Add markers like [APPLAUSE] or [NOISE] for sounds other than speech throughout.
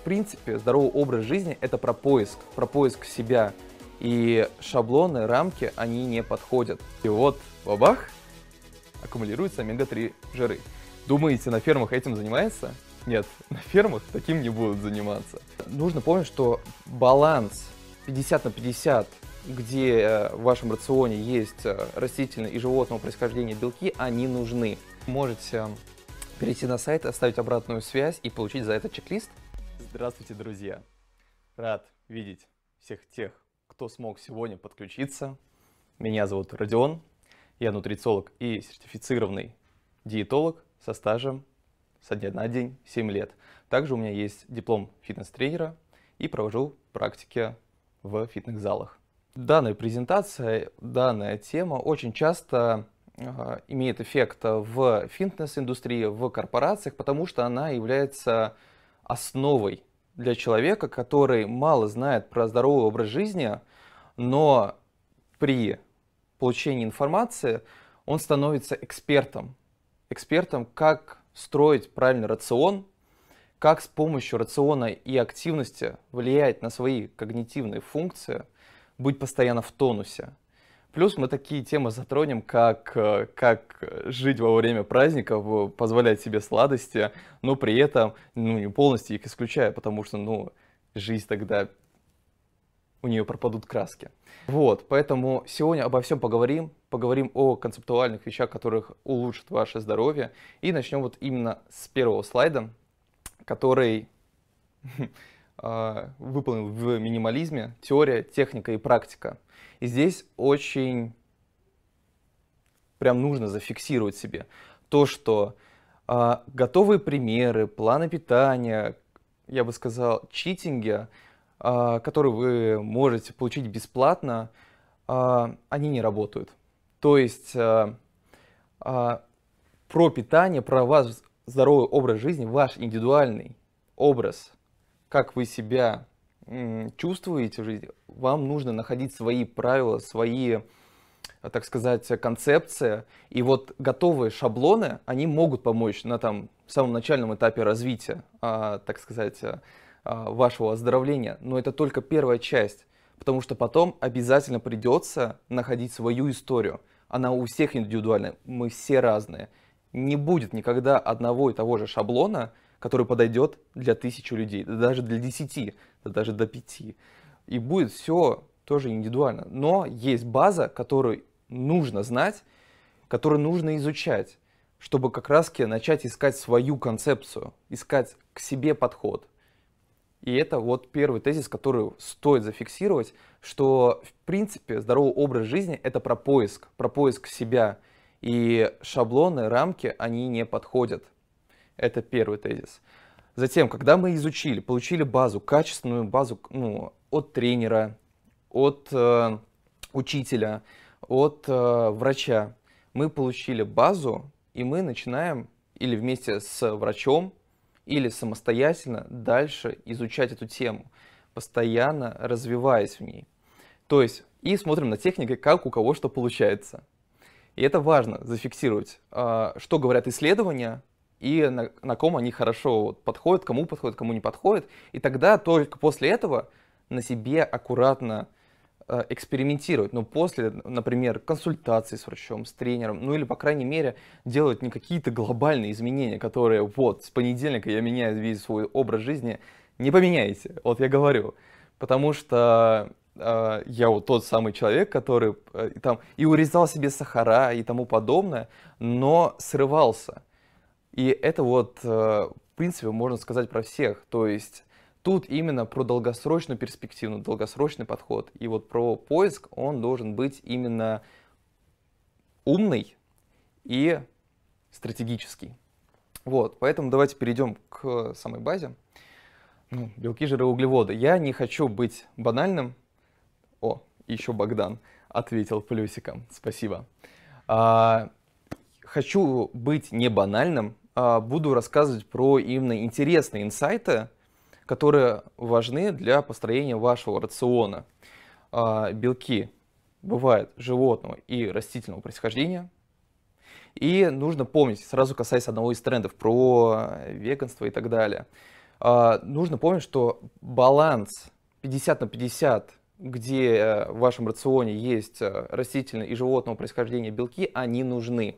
в принципе, здоровый образ жизни – это про поиск, про поиск себя. И шаблоны, рамки, они не подходят. И вот, бабах, аккумулируются омега-3 жиры. Думаете, на фермах этим занимается? Нет, [LAUGHS] на фермах таким не будут заниматься. Нужно помнить, что баланс 50 на 50 где э, в вашем рационе есть э, растительные и животного происхождения белки, они нужны. Можете эм, перейти на сайт, оставить обратную связь и получить за это чек-лист. Здравствуйте, друзья! Рад видеть всех тех, кто смог сегодня подключиться. Меня зовут Родион, я нутрициолог и сертифицированный диетолог со стажем со дня на день 7 лет. Также у меня есть диплом фитнес-тренера и провожу практики в фитнес-залах. Данная презентация, данная тема очень часто э, имеет эффект в фитнес-индустрии, в корпорациях, потому что она является основой для человека, который мало знает про здоровый образ жизни, но при получении информации он становится экспертом. Экспертом, как строить правильный рацион, как с помощью рациона и активности влиять на свои когнитивные функции, быть постоянно в тонусе – Плюс мы такие темы затронем, как, э, как жить во время праздников, позволять себе сладости, но при этом ну, не полностью их исключая, потому что ну, жизнь тогда у нее пропадут краски. Вот, поэтому сегодня обо всем поговорим, поговорим о концептуальных вещах, которых улучшит ваше здоровье, и начнем вот именно с первого слайда, который [LAUGHS] А, выполнен в минимализме теория, техника и практика. И здесь очень прям нужно зафиксировать себе то, что э, готовые примеры, планы питания, я бы сказал, читинги, э, которые вы можете получить бесплатно, э, они не работают. То есть э, э, про питание, про ваш здоровый образ жизни, ваш индивидуальный образ – как вы себя чувствуете в жизни, вам нужно находить свои правила, свои, э, так сказать, концепции. И вот готовые шаблоны, они могут помочь на там, самом начальном этапе развития, а, так сказать, э, а, вашего оздоровления. Но это только первая часть, потому что потом обязательно придется находить свою историю. Она у всех индивидуальная, мы все разные. Не будет никогда одного и того же шаблона – который подойдет для тысячи людей, даже для десяти, даже до пяти. И будет все тоже индивидуально. Но есть база, которую нужно знать, которую нужно изучать, чтобы как раз начать искать свою концепцию, искать к себе подход. И это вот первый тезис, который стоит зафиксировать, что в принципе здоровый образ жизни это про поиск, про поиск себя. И шаблоны, рамки, они не подходят. Это первый тезис. Затем, когда мы изучили, получили базу, качественную базу ну, от тренера, от э, учителя, от э, врача, мы получили базу, и мы начинаем или вместе с врачом, или самостоятельно дальше изучать эту тему, постоянно развиваясь в ней. То есть, и смотрим на техники, как у кого что получается. И это важно зафиксировать, а, что говорят исследования, и на, на ком они хорошо вот, подходят, кому подходят, кому не подходят. И тогда только после этого на себе аккуратно э, экспериментировать. Но после, например, консультации с врачом, с тренером, ну или, по крайней мере, делать не какие-то глобальные изменения, которые вот с понедельника я меняю весь свой образ жизни, не поменяете, вот я говорю. Потому что э, я вот тот самый человек, который э, там и урезал себе сахара и тому подобное, но срывался – и это вот, э, в принципе, можно сказать про всех. То есть тут именно про долгосрочную перспективу, долгосрочный подход. И вот про поиск, он должен быть именно умный и стратегический. Вот, поэтому давайте перейдем к самой базе. Ну, белки, жиры, углеводы. Я не хочу быть банальным. О, еще Богдан ответил плюсиком. Спасибо. А, хочу быть не банальным, а, буду рассказывать про именно интересные инсайты, которые важны для построения вашего рациона. А, белки бывают животного и растительного происхождения. И нужно помнить, сразу касаясь одного из трендов про веганство и так далее, а, нужно помнить, что баланс 50 на 50 где э, в вашем рационе есть э, растительное и животного происхождения белки, они нужны.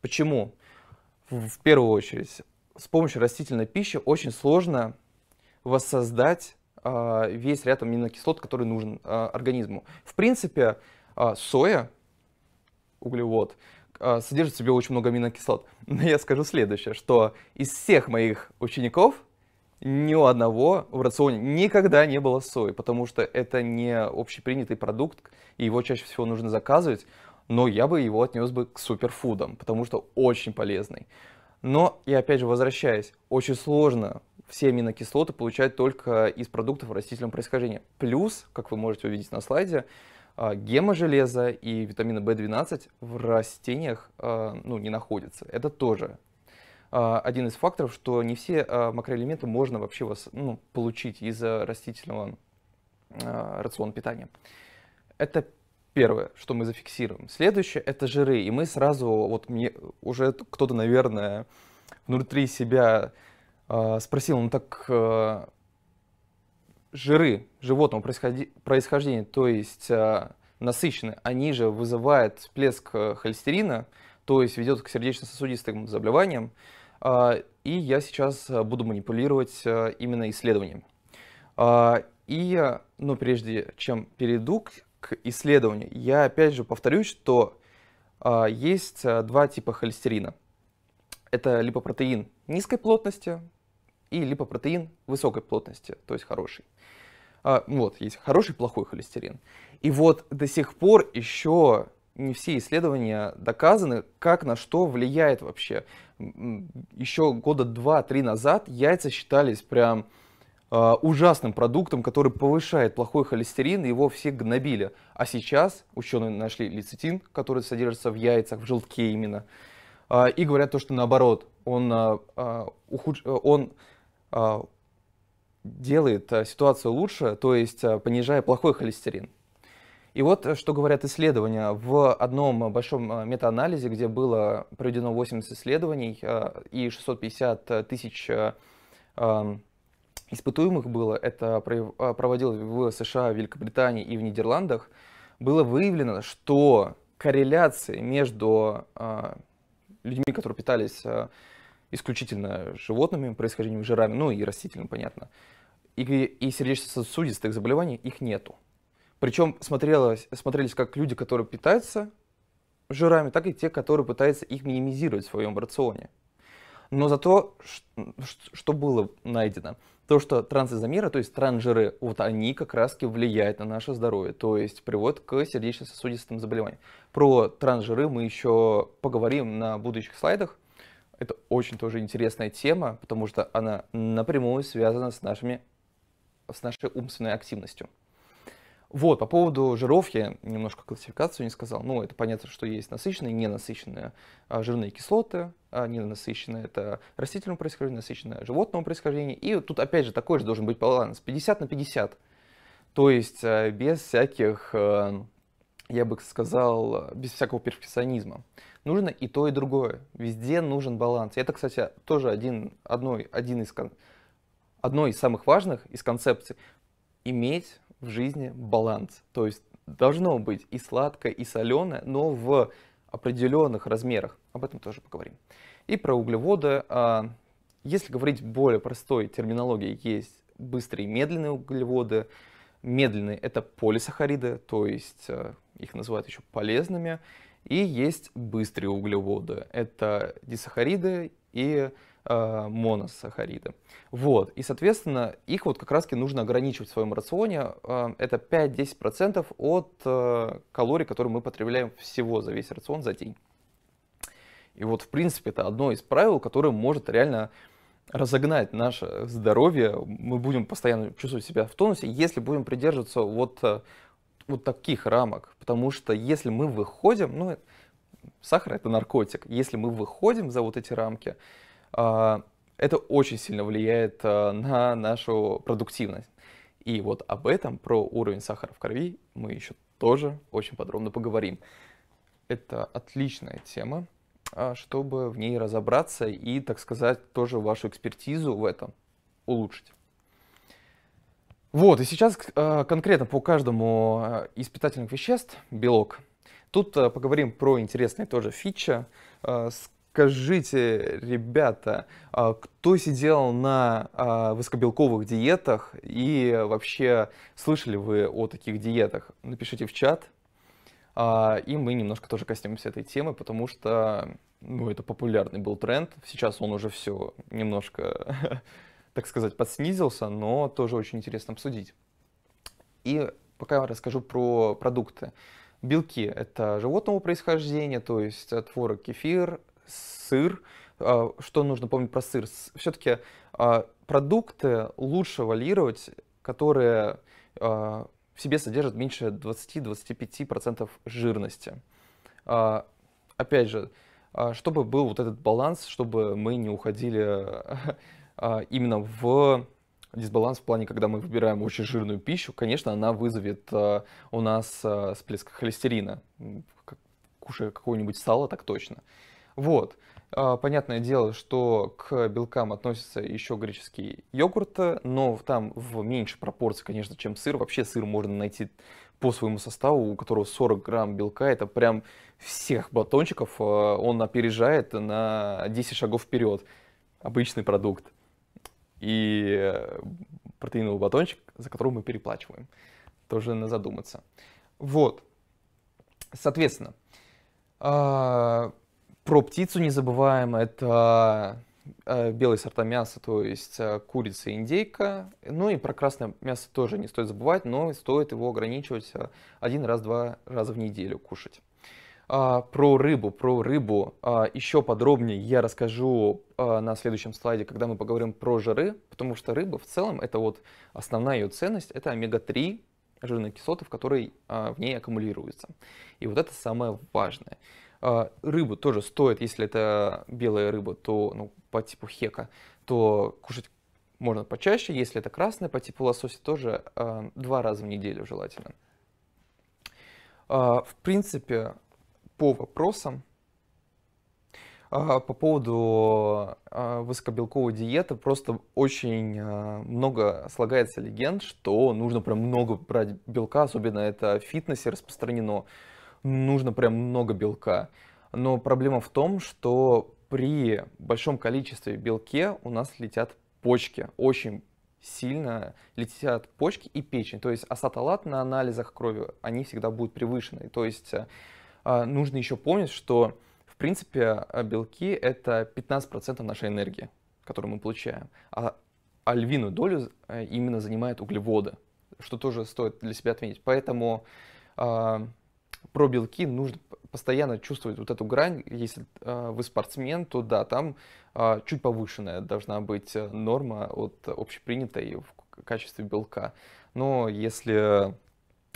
Почему? в первую очередь, с помощью растительной пищи очень сложно воссоздать а, весь ряд аминокислот, который нужен а, организму. В принципе, а, соя, углевод, содержит в себе очень много аминокислот. [LAUGHS] Но я скажу следующее, что из всех моих учеников ни у одного в рационе никогда не было сои, потому что это не общепринятый продукт, и его чаще всего нужно заказывать но я бы его отнес бы к суперфудам, потому что очень полезный. Но, и опять же возвращаясь, очень сложно все аминокислоты получать только из продуктов растительного происхождения. Плюс, как вы можете увидеть на слайде, а, гема железа и витамина B12 в растениях а, ну, не находятся. Это тоже а, один из факторов, что не все макроэлементы можно вообще ну, получить из растительного рациона питания. Это первое, что мы зафиксируем. Следующее — это жиры. И мы сразу, вот мне уже кто-то, наверное, внутри себя э, спросил, ну так э, жиры животного происходи- происхождения, то есть э, а, насыщены, они же вызывают всплеск холестерина, то есть ведет к сердечно-сосудистым заболеваниям. Э, и я сейчас буду манипулировать э, именно исследованием. Э, и, но ну, прежде чем перейду к к исследованию. Я опять же повторюсь, что э, есть а, два типа холестерина. Это липопротеин низкой плотности и липопротеин высокой плотности, то есть хороший. Э, вот, есть хороший и плохой холестерин. И вот до сих пор еще не все исследования доказаны, как на что влияет вообще. Еще года два-три назад яйца считались прям Э, ужасным продуктом, который повышает плохой холестерин, его все гнобили. А сейчас ученые нашли лецитин, который содержится в яйцах, в желтке именно, э, и говорят то, что наоборот, он, э, он делает ситуацию лучше, то есть понижая плохой холестерин. И вот что говорят исследования. В одном большом метаанализе, где было проведено 80 исследований и 650 тысяч эм, испытуемых было, это а, проводилось в США, Великобритании и в Нидерландах, было выявлено, что корреляции между а, людьми, которые питались а, исключительно животными, происхождением жирами, ну и растительным, понятно, и, и сердечно-сосудистых заболеваний, их нету. Причем смотрелось, смотрелись как люди, которые питаются жирами, так и те, которые пытаются их минимизировать в своем рационе но за то, что было найдено. То, что трансизомеры, то есть транжеры, вот они как раз таки влияют на наше здоровье, то есть приводят к сердечно-сосудистым заболеваниям. Про транжеры мы еще поговорим на будущих слайдах. Это очень тоже интересная тема, потому что она напрямую связана с, нашими, с нашей умственной активностью. Вот, по поводу жиров я немножко классификацию не сказал. Ну, это понятно, что есть насыщенные и ненасыщенные а, жирные кислоты. А, ненасыщенные – это растительного происхождения, насыщенное животного происхождения. И тут, опять же, такой же должен быть баланс. 50 на 50. То есть а, без всяких, а, я бы сказал, без всякого перфекционизма. Нужно и то, и другое. Везде нужен баланс. И это, кстати, тоже один, одной, один из, одной из самых важных из концепций – иметь в жизни баланс. То есть должно быть и сладкое, и соленое, но в определенных размерах. Об этом тоже поговорим. И про углеводы. А, если говорить более простой терминологией, есть быстрые и медленные углеводы. Медленные – это полисахариды, то есть э, их называют еще полезными. И есть быстрые углеводы – это дисахариды и углеводы Э, моносахариды. Вот. И, соответственно, их вот как раз-таки нужно ограничивать в своем рационе. Эм, это 5-10% от э, калорий, которые мы потребляем всего за весь рацион за день. И вот, в принципе, это одно из правил, которое может реально разогнать наше здоровье. Мы будем постоянно чувствовать себя в тонусе, если будем придерживаться вот, э, вот таких рамок. Потому что если мы выходим, ну, сахар это наркотик, если мы выходим за вот эти рамки, а, это очень сильно влияет а, на нашу продуктивность. И вот об этом, про уровень сахара в крови, мы еще тоже очень подробно поговорим. Это отличная тема, а, чтобы в ней разобраться и, так сказать, тоже вашу экспертизу в этом улучшить. Вот, и сейчас конкретно по каждому из питательных веществ белок. Тут поговорим про интересные тоже фичи, с Скажите, ребята, а кто сидел на а, высокобелковых диетах и вообще слышали вы о таких диетах? Напишите в чат, а, и мы немножко тоже коснемся этой темы, потому что ну, это популярный был тренд. Сейчас он уже все немножко, [LAUGHS] так сказать, подснизился, но тоже очень интересно обсудить. И пока я расскажу про продукты. Белки – это животного происхождения, то есть творог, кефир, сыр, а, что нужно помнить про сыр? Все-таки а, продукты лучше валировать, которые а, в себе содержат меньше 20-25% жирности. Опять же, чтобы был вот этот баланс, чтобы мы не уходили [LAUGHS] именно в дисбаланс в плане, когда мы выбираем очень жирную пищу, конечно, она вызовет у нас всплеск холестерина. Кушая какое-нибудь сало, так точно. Вот. А, понятное дело, что к белкам относится еще греческий йогурт, э, но там в меньшей пропорции, конечно, чем сыр. Вообще сыр можно найти по своему составу, у которого 40 грамм белка, это прям всех батончиков а, он опережает на 10 шагов вперед. Обычный продукт. И э, протеиновый батончик, за который мы переплачиваем. Тоже надо задуматься. Вот. Соответственно, а, про птицу не забываем. Это э, белые сорта мяса, то есть э, курица и индейка. Ну и про красное мясо тоже не стоит забывать, но стоит его ограничивать э, один раз-два раза в неделю кушать. А, про рыбу, про рыбу еще подробнее я расскажу на следующем слайде, когда мы поговорим про жиры, потому что рыба в целом, это вот основная ее ценность, это омега-3 жирные кислоты, в которой в ней аккумулируются. И вот это самое важное. А, рыбу тоже стоит, если это белая рыба, то ну, по типу хека, то кушать можно почаще. Если это красная, по типу лосося, тоже а, два раза в неделю желательно. А, в принципе, по вопросам, по поводу э, высокобелковой диеты, просто очень много слагается легенд, что нужно прям много брать белка, особенно это в фитнесе распространено нужно прям много белка. Но проблема в том, что при большом количестве белке у нас летят почки, очень сильно летят почки и печень. То есть асаталат на анализах крови, они всегда будут превышены. То есть а, нужно еще помнить, что в принципе а, белки это 15% нашей энергии, которую мы получаем. А, а львиную долю именно занимают углеводы, что тоже стоит для себя отметить. Поэтому а, про белки нужно постоянно чувствовать вот эту грань. Если э, вы спортсмен, то да, там э, чуть повышенная должна быть э, норма от общепринятой в качестве белка. Но если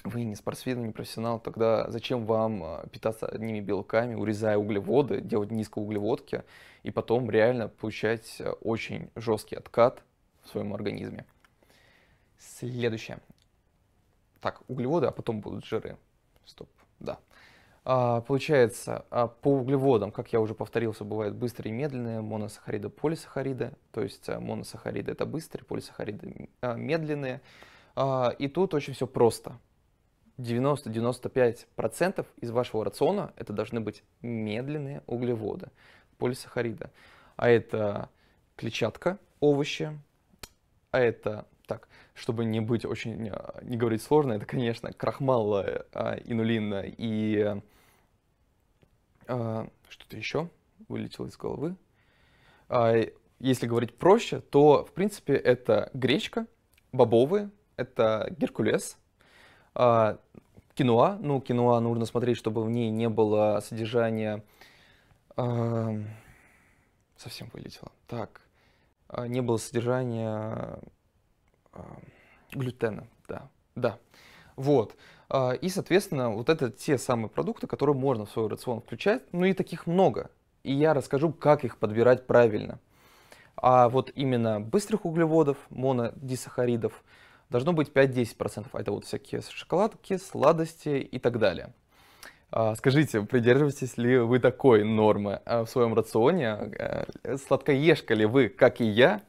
вы не спортсмен, не профессионал, тогда зачем вам э, питаться одними белками, урезая углеводы, делать низкоуглеводки и потом реально получать э, очень жесткий откат в своем организме? Следующее. Так, углеводы, а потом будут жиры. Стоп. А, получается, а, по углеводам, как я уже повторился, бывают быстрые и медленные, моносахариды, полисахариды. То есть э, моносахариды это быстрые, полисахариды а, медленные. И тут очень все просто. 90-95% из вашего рациона это должны быть медленные углеводы, полисахариды. А это клетчатка, овощи, а это, так, чтобы не быть очень, не говорить сложно, это, конечно, крахмал, э, инулин и а, что-то еще вылетело из головы. А, если говорить проще, то, в принципе, это гречка, бобовые, это геркулес, а, киноа. Ну, киноа нужно смотреть, чтобы в ней не было содержания... Совсем вылетело. Так, не было содержания глютена, да, да. Вот. А, и, соответственно, вот это те самые продукты, которые можно в свой рацион включать. Ну и таких много. И я расскажу, как их подбирать правильно. А вот именно быстрых углеводов, монодисахаридов, должно быть 5-10%. А это вот всякие шоколадки, сладости и так далее. А, скажите, придерживаетесь ли вы такой нормы в своем рационе? Э, сладкоежка ли вы, как и я,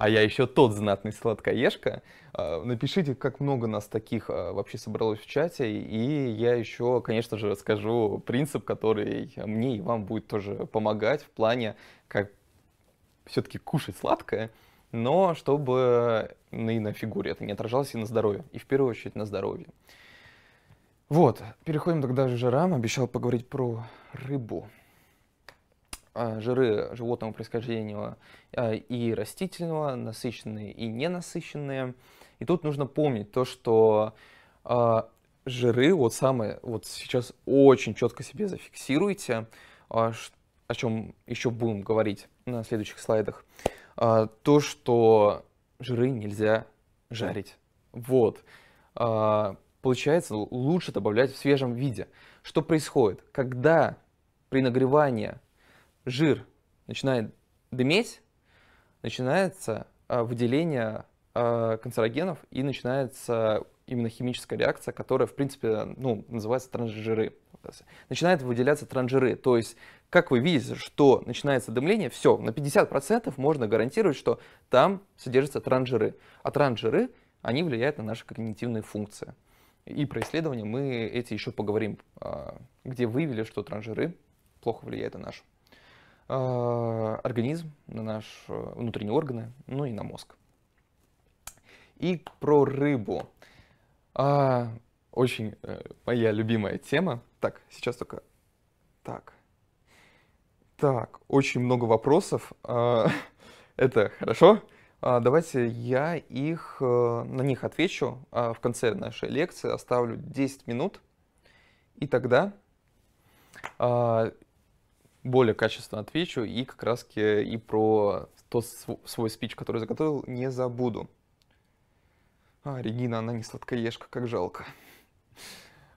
а я еще тот знатный сладкоежка. А, напишите, как много нас таких а, вообще собралось в чате, и я еще, конечно же, расскажу принцип, который мне и вам будет тоже помогать в плане, как все-таки кушать сладкое, но чтобы и на фигуре это не отражалось, и на здоровье, и в первую очередь на здоровье. Вот, переходим тогда к жирам. Обещал поговорить про рыбу. А, жиры животного происхождения а, и растительного, насыщенные и ненасыщенные. И тут нужно помнить то, что а, жиры, вот самые, вот сейчас очень четко себе зафиксируйте, о чем еще будем говорить на следующих слайдах, то, что жиры нельзя жарить. Вот. Получается, лучше добавлять в свежем виде. Что происходит? Когда при нагревании жир начинает дыметь, начинается а, выделение а, канцерогенов и начинается именно химическая реакция, которая, в принципе, ну, называется трансжиры. Начинает выделяться трансжиры. То есть, как вы видите, что начинается дымление, все, на 50% можно гарантировать, что там содержатся трансжиры. А трансжиры, они влияют на наши когнитивные функции. И про исследования мы эти еще поговорим, а, где выявили, что трансжиры плохо влияют на нашу. А, организм, на наши э, внутренние органы, ну и на мозг. И про рыбу. А, очень э, моя любимая тема. Так, сейчас только... Так. Так, очень много вопросов. А, [LAUGHS] это хорошо. А, давайте я их, э, на них отвечу а в конце нашей лекции. Оставлю 10 минут. И тогда а, более качественно отвечу и как раз и про тот свой спич, который заготовил, не забуду. А, Регина, она не сладкоежка, как жалко.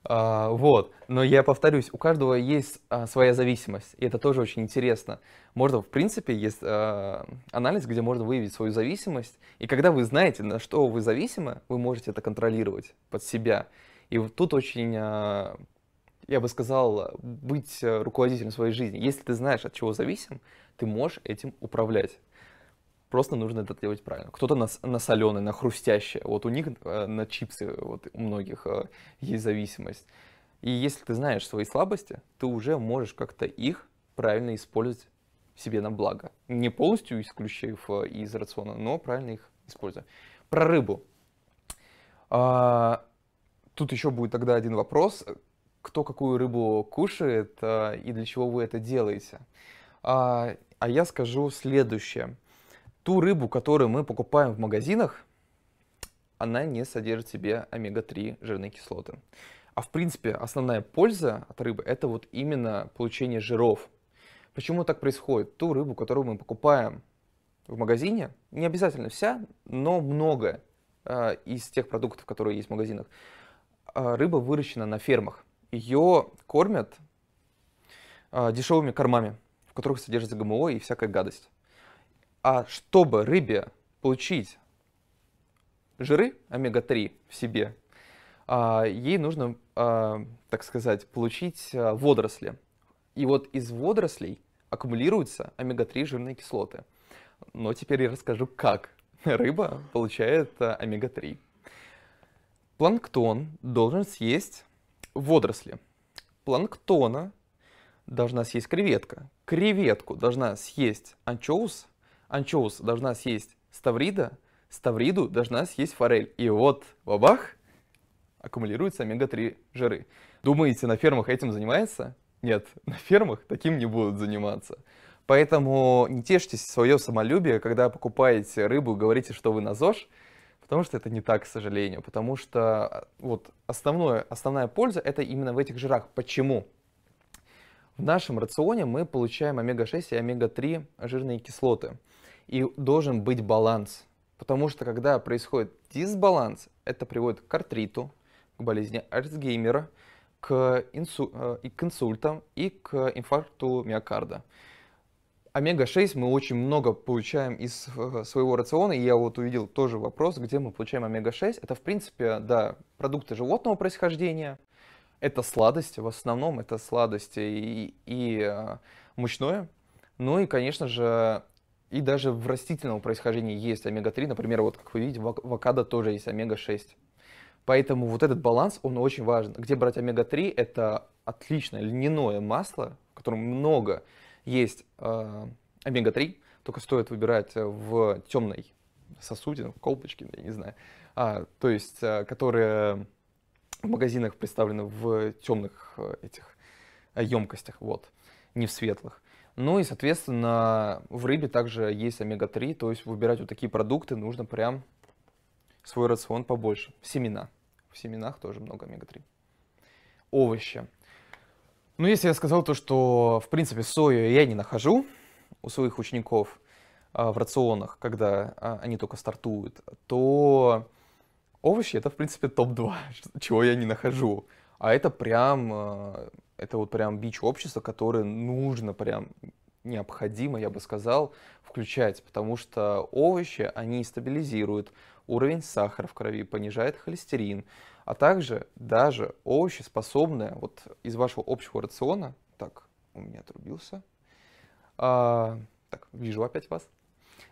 А, вот, но я повторюсь, у каждого есть а, своя зависимость, и это тоже очень интересно. Можно, в принципе, есть а, анализ, где можно выявить свою зависимость, и когда вы знаете, на что вы зависимы, вы можете это контролировать под себя. И вот тут очень а, я бы сказал, э, быть э, руководителем своей жизни. Если ты знаешь, от чего зависим, ты можешь этим управлять. Просто нужно это делать правильно. Кто-то на, на соленое, на хрустящее. Вот у них э, на чипсы, вот у многих есть зависимость. И если ты знаешь свои слабости, ты уже можешь как-то их правильно использовать себе на благо. Не полностью исключив из рациона, но правильно их используя. Про рыбу. А, тут еще будет тогда один вопрос кто какую рыбу кушает э, и для чего вы это делаете. А, а я скажу следующее. Ту рыбу, которую мы покупаем в магазинах, она не содержит в себе омега-3 жирные кислоты. А в принципе основная польза от рыбы это вот именно получение жиров. Почему так происходит? Ту рыбу, которую мы покупаем в магазине, не обязательно вся, но многое э, из тех продуктов, которые есть в магазинах, э, рыба выращена на фермах ее кормят а, дешевыми кормами, в которых содержится ГМО и всякая гадость. А чтобы рыбе получить жиры омега-3 в себе, а, ей нужно, а, так сказать, получить водоросли. И вот из водорослей аккумулируются омега-3 жирные кислоты. Но теперь я расскажу, как рыба получает омега-3. Планктон должен съесть Водоросли. Планктона должна съесть креветка. Креветку должна съесть анчоус. Анчоус должна съесть ставрида. Ставриду должна съесть форель. И вот, бабах, аккумулируются омега-3 жиры. Думаете, на фермах этим занимается? Нет, [LAUGHS] на фермах таким не будут заниматься. Поэтому не тешьте свое самолюбие, когда покупаете рыбу и говорите, что вы на ЗОЖ – Потому что это не так, к сожалению. Потому что э, вот основное, основная польза это именно в этих жирах. Почему? В нашем рационе мы получаем омега-6 и омега-3 жирные кислоты. И должен быть баланс. Потому что когда происходит дисбаланс, это приводит к артриту, к болезни Альцгеймера, к, инсу... Э, к инсультам и к инфаркту миокарда омега-6 мы очень много получаем из э, своего рациона, и я вот увидел тоже вопрос, где мы получаем омега-6. Это, в принципе, да, продукты животного происхождения, это сладости, в основном это сладости и, и э, мучное. Ну и, конечно же, и даже в растительном происхождении есть омега-3, например, вот как вы видите, в авокадо тоже есть омега-6. Поэтому вот этот баланс, он очень важен. Где брать омега-3? Это отличное льняное масло, в котором много есть э, омега-3, только стоит выбирать э, в темной сосуде, в колбочке, я не знаю, а, то есть, э, которые в магазинах представлены в темных э, этих емкостях, вот, не в светлых. Ну и, соответственно, в рыбе также есть омега-3, то есть выбирать вот такие продукты нужно прям свой рацион побольше. Семена. В семенах тоже много омега-3. Овощи. Ну, если я сказал то, что, в принципе, сою я не нахожу у своих учеников а, в рационах, когда а, они только стартуют, то овощи — это, в принципе, топ-2, [LAUGHS] чего я не нахожу. А это прям, а, это вот прям бич общества, который нужно прям необходимо, я бы сказал, включать, потому что овощи, они стабилизируют уровень сахара в крови, понижают холестерин, а также даже овощи, способные вот из вашего общего рациона, так, у меня отрубился, а, так, вижу опять вас,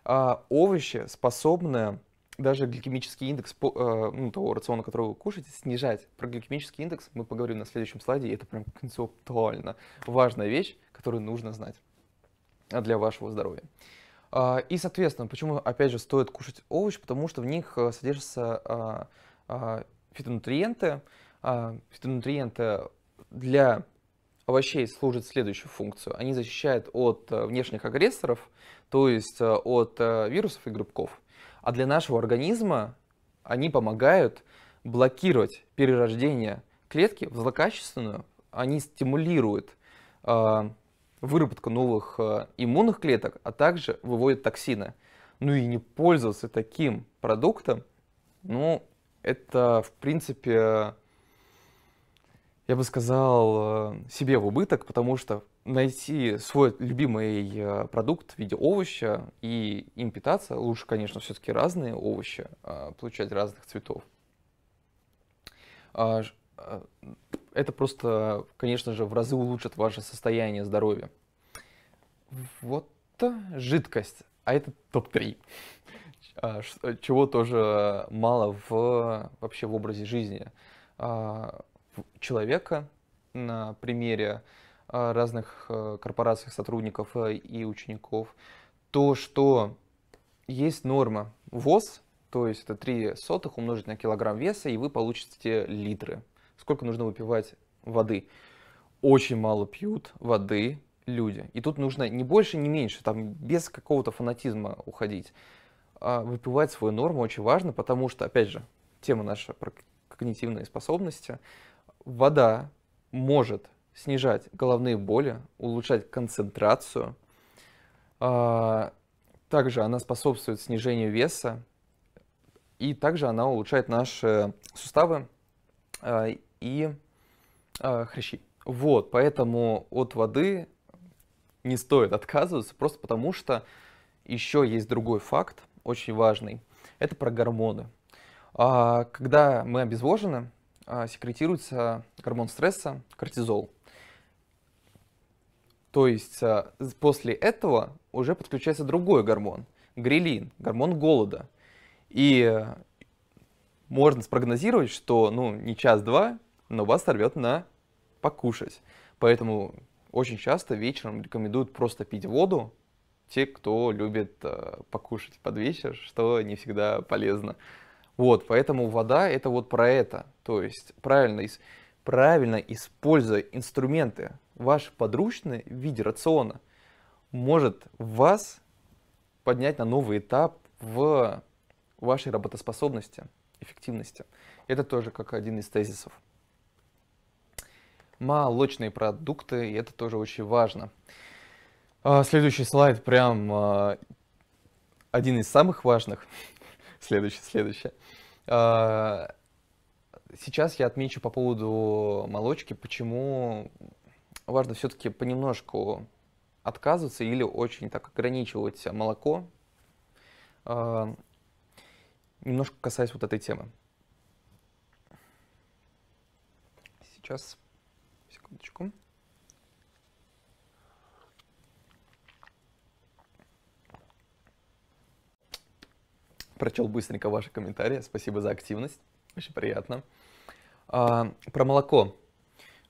а, овощи, способные даже гликемический индекс э, ну, того рациона, который вы кушаете, снижать. Про гликемический индекс мы поговорим на следующем слайде, и это прям концептуально важная вещь, которую нужно знать для вашего здоровья. А, и, соответственно, почему, опять же, стоит кушать овощи, потому что в них э, содержится а, а, фитонутриенты. А, фитонутриенты для овощей служат следующую функцию. Они защищают от э, внешних агрессоров, то есть э, от э, вирусов и грибков. А для нашего организма они помогают блокировать перерождение клетки в злокачественную. Они стимулируют а, выработку новых иммунных клеток, а также выводят токсины. Ну и не пользоваться таким продуктом, ну, это, в принципе, я бы сказал, э, себе в убыток, потому что найти свой любимый э, продукт в виде овоща и им питаться, лучше, конечно, все-таки разные овощи, э, получать разных цветов. А, это просто, конечно же, в разы улучшит ваше состояние здоровья. Вот жидкость, а это топ-3. А, э, чего тоже мало в, вообще в образе жизни а, человека на примере а, разных э, корпораций, сотрудников э, и учеников, то, что есть норма ВОЗ, то есть это 3 сотых умножить на килограмм веса, и вы получите литры. Сколько нужно выпивать воды? Очень мало пьют воды люди. И тут нужно не больше, не меньше, там без какого-то фанатизма уходить. А, выпивать свою норму очень важно, потому что, опять же, тема наша про когнитивные способности. Вода может снижать головные боли, улучшать концентрацию. А, также она способствует снижению веса. И также она улучшает наши суставы а, и хрящи. Вот, поэтому от воды не стоит отказываться, просто потому что еще есть другой факт – очень важный. Это про гормоны. А, когда мы обезвожены, а, секретируется гормон стресса, кортизол. То есть а, после этого уже подключается другой гормон, грилин, гормон голода. И э, можно спрогнозировать, что ну, не час-два, но вас сорвет на покушать. Поэтому очень часто вечером рекомендуют просто пить воду, те, кто любит э, покушать под вечер, что не всегда полезно. Вот, поэтому вода это вот про это. То есть правильно, правильно используя инструменты ваш подручный в виде рациона, может вас поднять на новый этап в вашей работоспособности, эффективности. Это тоже как один из тезисов. Молочные продукты, и это тоже очень важно. А, следующий слайд прям а, один из самых важных. [LAUGHS] Следующий, следующий. А, сейчас я отмечу по поводу молочки, почему важно все-таки понемножку отказываться или очень так ограничивать молоко. Немножко касаясь вот этой темы. Сейчас, секундочку. прочел быстренько ваши комментарии. Спасибо за активность. Очень приятно. А, про молоко.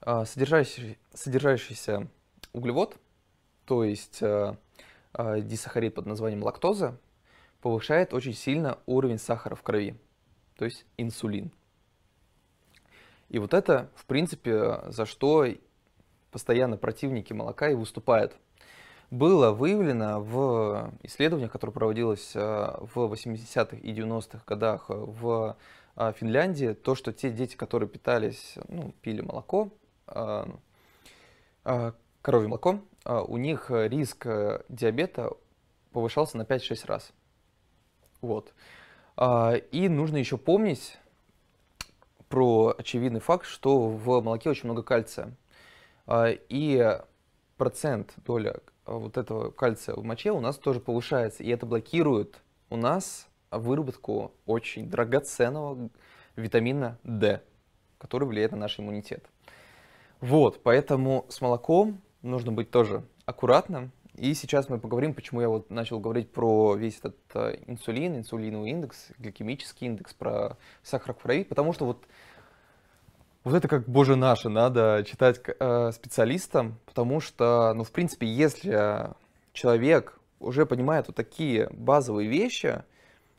А, содержащий, содержащийся углевод, то есть а, а, дисахарид под названием лактоза, повышает очень сильно уровень сахара в крови, то есть инсулин. И вот это, в принципе, за что постоянно противники молока и выступают – было выявлено в исследованиях, которое проводилось э, в 80-х и 90-х годах э, в э, Финляндии, то, что те дети, которые питались, ну, пили молоко, коровье молоко, у них риск диабета повышался на 5-6 раз. Вот. И нужно еще помнить про очевидный факт, что в молоке очень много кальция. И процент, доля Э, вот этого кальция в моче у нас тоже повышается, и это блокирует у нас выработку очень драгоценного витамина D, который влияет на наш иммунитет. Вот, поэтому с молоком нужно быть тоже аккуратным. И сейчас мы поговорим, почему я вот начал говорить про весь этот э, инсулин, инсулиновый индекс, гликемический индекс, про сахар в крови, потому что вот вот это как «Боже наше» надо читать э, специалистам, потому что, ну, в принципе, если э, человек уже понимает вот такие базовые вещи,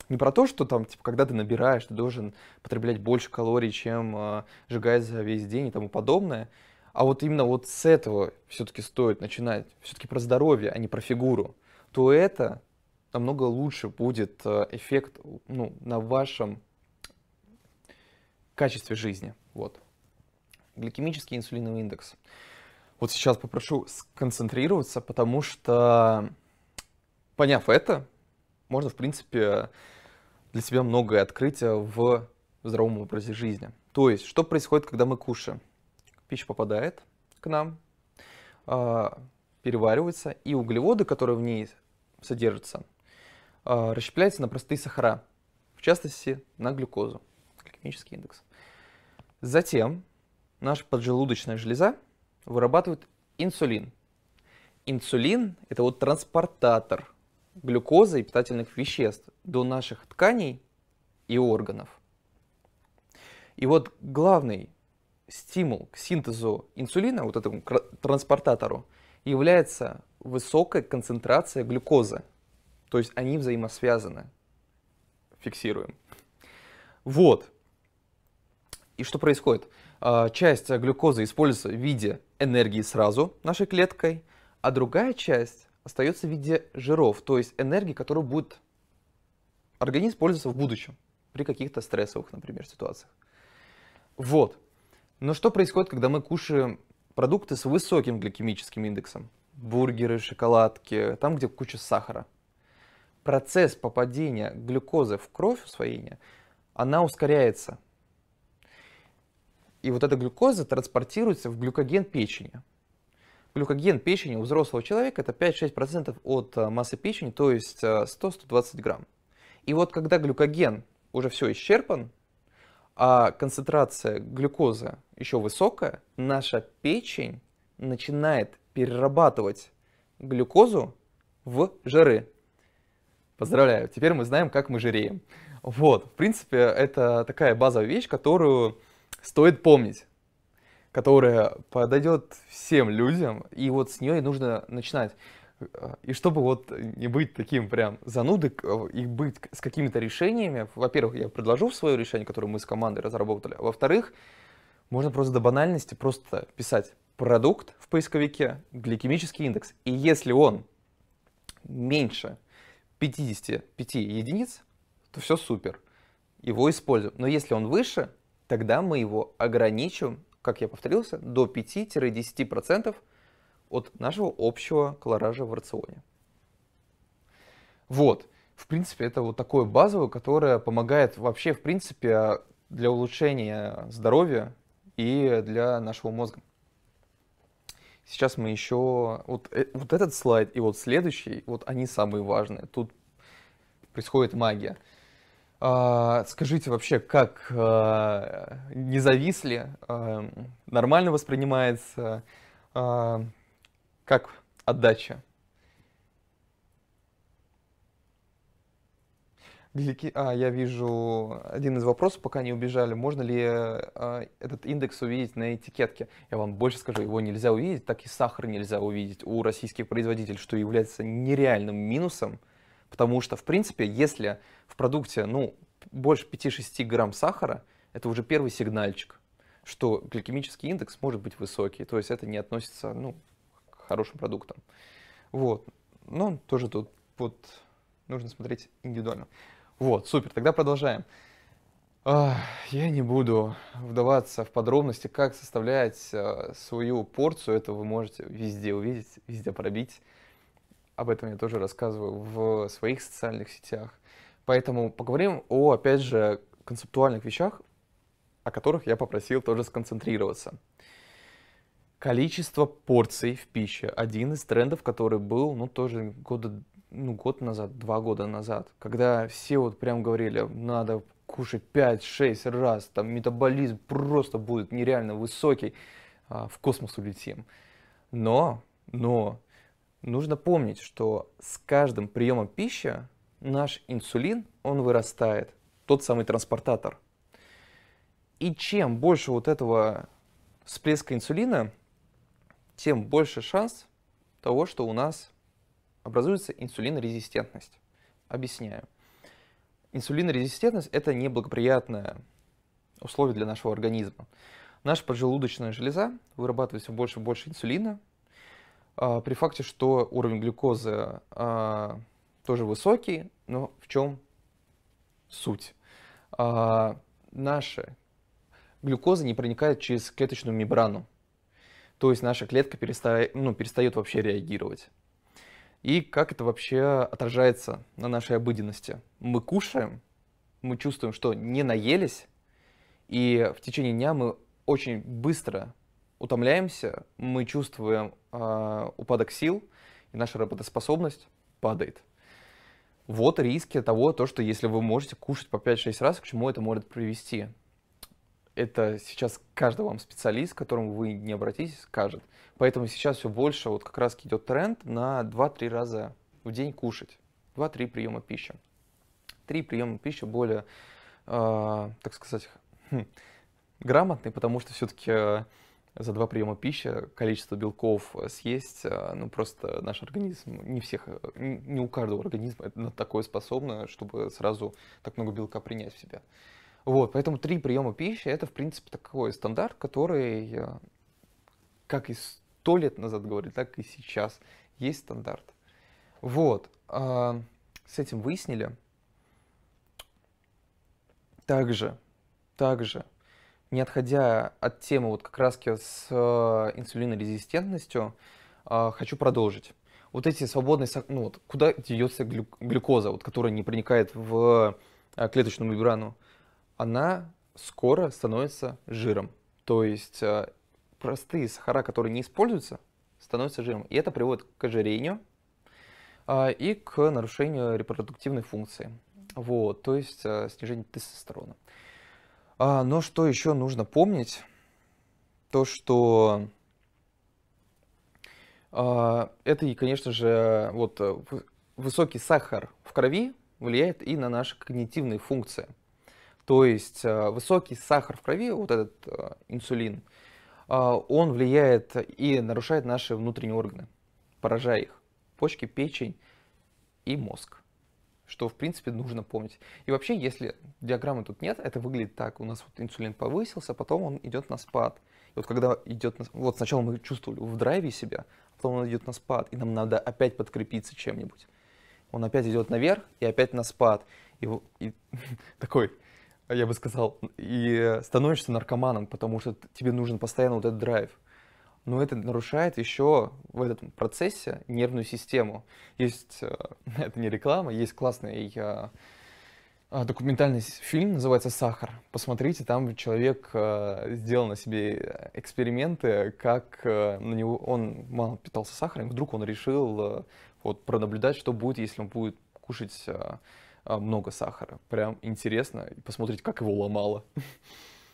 не про то, что там, типа, когда ты набираешь, ты должен потреблять больше калорий, чем э, сжигать за весь день и тому подобное, а вот именно вот с этого все-таки стоит начинать, все-таки про здоровье, а не про фигуру, то это намного лучше будет э, эффект ну, на вашем качестве жизни. Вот гликемический инсулиновый индекс. Вот сейчас попрошу сконцентрироваться, потому что, поняв это, можно, в принципе, для себя многое открыть в здоровом образе жизни. То есть, что происходит, когда мы кушаем? Пища попадает к нам, а, переваривается, и углеводы, которые в ней содержатся, а, расщепляются на простые сахара, в частности, на глюкозу, гликемический индекс. Затем наша поджелудочная железа вырабатывает инсулин. Инсулин – это вот транспортатор глюкозы и питательных веществ до наших тканей и органов. И вот главный стимул к синтезу инсулина, вот этому транспортатору, является высокая концентрация глюкозы. То есть они взаимосвязаны. Фиксируем. Вот. И что происходит? А, часть глюкозы используется в виде энергии сразу нашей клеткой, а другая часть остается в виде жиров, то есть энергии, которую будет организм пользоваться в будущем, при каких-то стрессовых, например, ситуациях. Вот. Но что происходит, когда мы кушаем продукты с высоким гликемическим индексом? Бургеры, шоколадки, там, где куча сахара. Процесс попадения глюкозы в кровь усвоения, она ускоряется – и вот эта глюкоза транспортируется в глюкоген печени. Глюкоген печени у взрослого человека это 5-6% от э, массы печени, то есть 100-120 э, грамм. И вот когда глюкоген уже все исчерпан, а концентрация глюкозы еще высокая, наша печень начинает перерабатывать глюкозу в жиры. Поздравляю, теперь мы знаем, как мы жиреем. Вот, в принципе, это такая базовая вещь, которую стоит помнить, которая подойдет всем людям, и вот с нее нужно начинать. Э, и чтобы вот не быть таким прям занудок э, и быть с какими-то решениями, во-первых, я предложу свое решение, которое мы с командой разработали, а во-вторых, можно просто до банальности просто писать продукт в поисковике, гликемический индекс, и если он меньше 55 единиц, то все супер, его используем. Но если он выше, тогда мы его ограничим, как я повторился, до 5-10% от нашего общего колоража в рационе. Вот, в принципе, это вот такое базовое, которое помогает вообще, в принципе, для улучшения здоровья и для нашего мозга. Сейчас мы еще... Вот, э, вот этот слайд и вот следующий, вот они самые важные. Тут происходит магия. А, скажите вообще, как а, не зависли, а, нормально воспринимается, как отдача? Глики... А, я вижу один из вопросов, пока не убежали. Можно ли а, этот индекс увидеть на этикетке? Я вам больше скажу, его нельзя увидеть, так и сахар нельзя увидеть у российских производителей, что является нереальным минусом – Потому что, в принципе, если в продукте ну, больше 5-6 грамм сахара, это уже первый сигнальчик, что гликемический индекс может быть высокий. То есть это не относится ну, к хорошим продуктам. Вот. Но тоже тут вот, нужно смотреть индивидуально. Вот, супер, тогда продолжаем. Я не буду вдаваться в подробности, как составлять э, свою порцию. Это вы можете везде увидеть, везде пробить об этом я тоже рассказываю в своих социальных сетях. Поэтому поговорим о, опять же, концептуальных вещах, о которых я попросил тоже сконцентрироваться. Количество порций в пище. Один из трендов, который был, ну, тоже года, ну, год назад, два года назад, когда все вот прям говорили, надо кушать 5-6 раз, там метаболизм просто будет нереально высокий, а, в космос улетим. Но, но Нужно помнить, что с каждым приемом пищи наш инсулин, он вырастает, тот самый транспортатор. И чем больше вот этого всплеска инсулина, тем больше шанс того, что у нас образуется инсулинорезистентность. Объясняю. Инсулинорезистентность – это неблагоприятное условие для нашего организма. Наша поджелудочная железа вырабатывает все больше и больше инсулина, а, при факте, что уровень глюкозы а, тоже высокий, но в чем суть? А, наша глюкоза не проникает через клеточную мембрану, то есть наша клетка перестает, ну, перестает вообще реагировать. И как это вообще отражается на нашей обыденности? Мы кушаем, мы чувствуем, что не наелись, и в течение дня мы очень быстро утомляемся, мы чувствуем э, упадок сил, и наша работоспособность падает. Вот риски того, то, что если вы можете кушать по 5-6 раз, к чему это может привести. Это сейчас каждый вам специалист, к которому вы не обратитесь, скажет. Поэтому сейчас все больше вот как раз идет тренд на 2-3 раза в день кушать. 2-3 приема пищи. три приема пищи более, э, так сказать, хм, грамотный, потому что все-таки э, за два приема пищи количество белков э, съесть, э, ну просто наш организм, не всех, э, не у каждого организма это такое способно, чтобы сразу так много белка принять в себя. Вот, поэтому три приема пищи это, в принципе, такой стандарт, который, как и сто лет назад говорили, так и сейчас есть стандарт. Вот, с этим выяснили. Также, также не отходя от темы вот как раз с э, инсулинорезистентностью, а, хочу продолжить. Вот эти свободные, ну вот, куда деется глюкоза, вот, которая не проникает в э, клеточную мембрану, она скоро становится жиром. То есть э, простые сахара, которые не используются, становятся жиром. И это приводит к ожирению а, и к нарушению репродуктивной функции. Вот, то есть снижение тестостерона. А, но что еще нужно помнить, то что а, это и, конечно же, вот э, высокий сахар в крови влияет и на наши когнитивные функции. То есть э, высокий сахар в крови, вот этот э, инсулин, а, он влияет и нарушает наши внутренние органы, поражая их, почки, печень и мозг что, в принципе, нужно помнить. И вообще, если диаграммы тут нет, это выглядит так. У нас вот инсулин повысился, а потом он идет на спад. И вот когда идет на... Вот сначала мы чувствовали в драйве себя, а потом он идет на спад, и нам надо опять подкрепиться чем-нибудь. Он опять идет наверх и опять на спад. И, и [LAUGHS] такой, я бы сказал, и становишься наркоманом, потому что тебе нужен постоянно вот этот драйв но это нарушает еще в этом процессе нервную систему. Есть, э, [LAUGHS] это не реклама, есть классный э, а, документальный фильм, называется «Сахар». Посмотрите, там человек э, сделал на себе эксперименты, как на него он мало питался сахаром, вдруг он решил вот, пронаблюдать, что будет, если он будет кушать много сахара. Прям интересно посмотреть, как его ломало. [LAUGHS]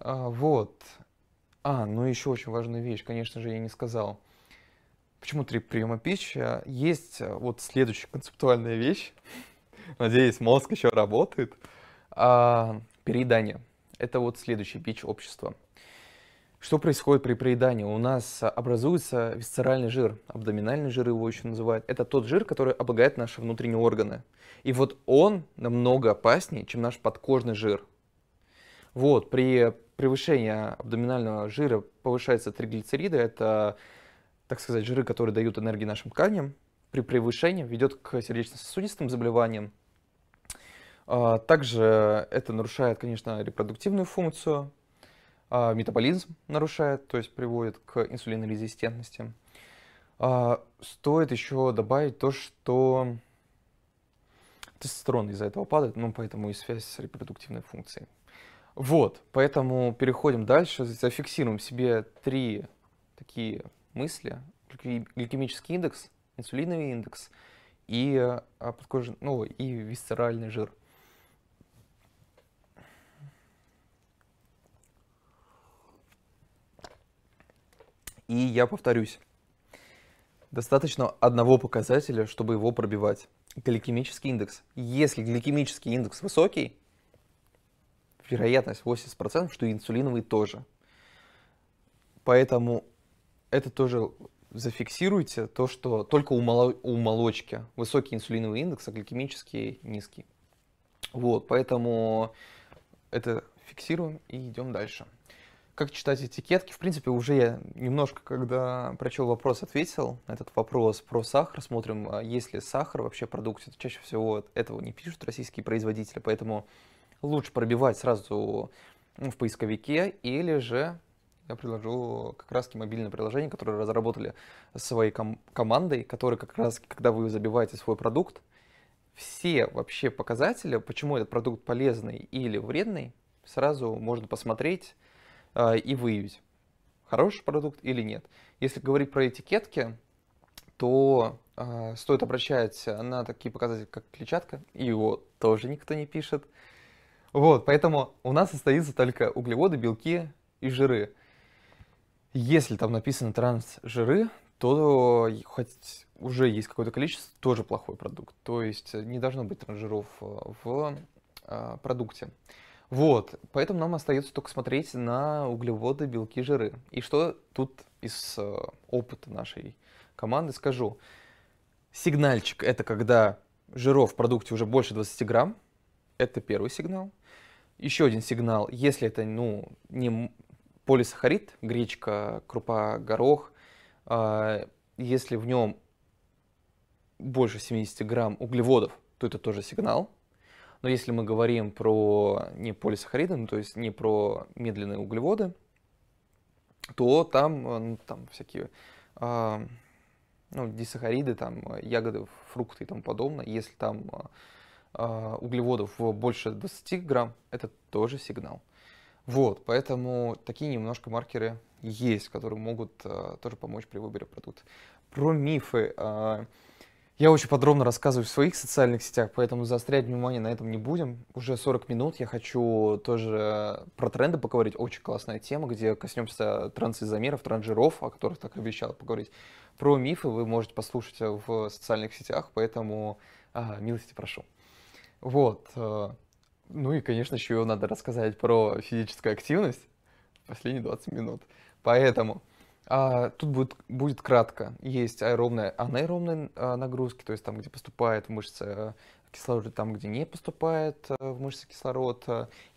А, вот. А, ну еще очень важная вещь, конечно же, я не сказал. Почему три приема пищи? Есть э, вот следующая концептуальная вещь. [LAUGHS] Надеюсь, мозг еще работает. А, переедание. Это вот следующий бич общества. Что происходит при проедании? У нас образуется висцеральный жир, абдоминальный жир его еще называют. Это тот жир, который облагает наши внутренние органы. И вот он намного опаснее, чем наш подкожный жир. Вот, при превышение абдоминального жира повышается триглицериды, это, так сказать, жиры, которые дают энергию нашим тканям, при превышении ведет к сердечно-сосудистым заболеваниям. А, также это нарушает, конечно, репродуктивную функцию, а, метаболизм нарушает, то есть приводит к инсулинорезистентности. А, стоит еще добавить то, что тестостерон из-за этого падает, ну, поэтому и связь с репродуктивной функцией. Вот, поэтому переходим дальше, зафиксируем себе три такие мысли. Гликемический индекс, инсулиновый индекс и а, подкожный, ну, и висцеральный жир. И я повторюсь, достаточно одного показателя, чтобы его пробивать. Гликемический индекс. Если гликемический индекс высокий, вероятность 80%, что инсулиновый тоже. Поэтому это тоже зафиксируйте, то, что только у, моло, у молочки высокий инсулиновый индекс, а гликемический низкий. Вот, поэтому это фиксируем и идем дальше. Как читать этикетки? В принципе, уже я немножко, когда прочел вопрос, ответил на этот вопрос про сахар. Смотрим, а есть ли сахар вообще в продукте. Чаще всего этого не пишут российские производители, поэтому лучше пробивать сразу ну, в поисковике или же я предложу как раз мобильное приложение, которое разработали своей ком- командой, которое как раз, когда вы забиваете свой продукт, все вообще показатели, почему этот продукт полезный или вредный, сразу можно посмотреть э, и выявить, хороший продукт или нет. Если говорить про этикетки, то э, стоит обращать на такие показатели, как клетчатка, его тоже никто не пишет. Вот, поэтому у нас остаются только углеводы, белки и жиры. Если там написано трансжиры, то хоть уже есть какое-то количество, тоже плохой продукт. То есть не должно быть трансжиров э, в э, продукте. Вот, поэтому нам остается только смотреть на углеводы, белки, жиры. И что тут из э, опыта нашей команды скажу. Сигнальчик – это когда жиров в продукте уже больше 20 грамм. Это первый сигнал. Еще один сигнал, если это ну, не полисахарид, гречка, крупа, горох, а, если в нем больше 70 грамм углеводов, то это тоже сигнал. Но если мы говорим про не полисахариды, ну, то есть не про медленные углеводы, то там, э, ну, там всякие а, ну, дисахариды, там, ягоды, фрукты и тому подобное, если там а, а, углеводов больше 20 грамм, это тоже сигнал. Вот, поэтому такие немножко маркеры есть, которые могут э, тоже помочь при выборе продукта. Про мифы. Э, я очень подробно рассказываю в своих социальных сетях, поэтому заострять внимание на этом не будем. Уже 40 минут я хочу тоже про тренды поговорить. Очень классная тема, где коснемся трансизомеров, транжиров, о которых так обещал поговорить. Про мифы вы можете послушать в социальных сетях, поэтому э, милости прошу. Вот. Э, ну и, конечно, еще надо рассказать про физическую активность последние 20 минут. Поэтому а, тут будет, будет кратко. Есть аэробная, анаэробные а, нагрузки, то есть там, где поступает в мышцы э, кислород, там, где не поступает э, в мышцы кислород.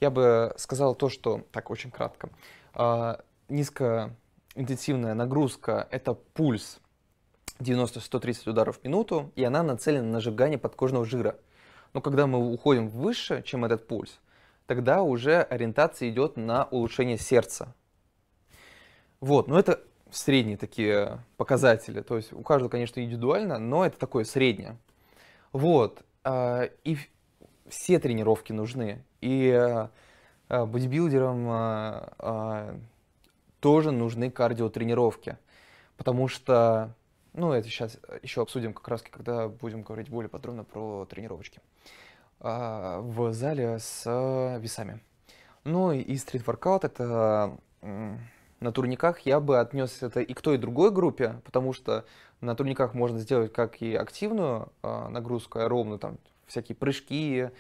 Я бы сказал то, что, так, очень кратко. А, низкоинтенсивная нагрузка – это пульс 90-130 ударов в минуту, и она нацелена на сжигание подкожного жира – но когда мы уходим выше, чем этот пульс, тогда уже ориентация идет на улучшение сердца. Вот, но это средние такие показатели. То есть у каждого, конечно, индивидуально, но это такое среднее. Вот, а, и все тренировки нужны. И а, бодибилдерам а, тоже нужны кардиотренировки, потому что ну, это сейчас э, еще обсудим как раз, когда будем говорить более подробно про тренировочки. А, в зале с весами. Ну и стрит-воркаут это на турниках я бы отнес это и к той, и другой группе, потому что на турниках можно сделать как и активную э, нагрузку, аэробную, там всякие прыжки э,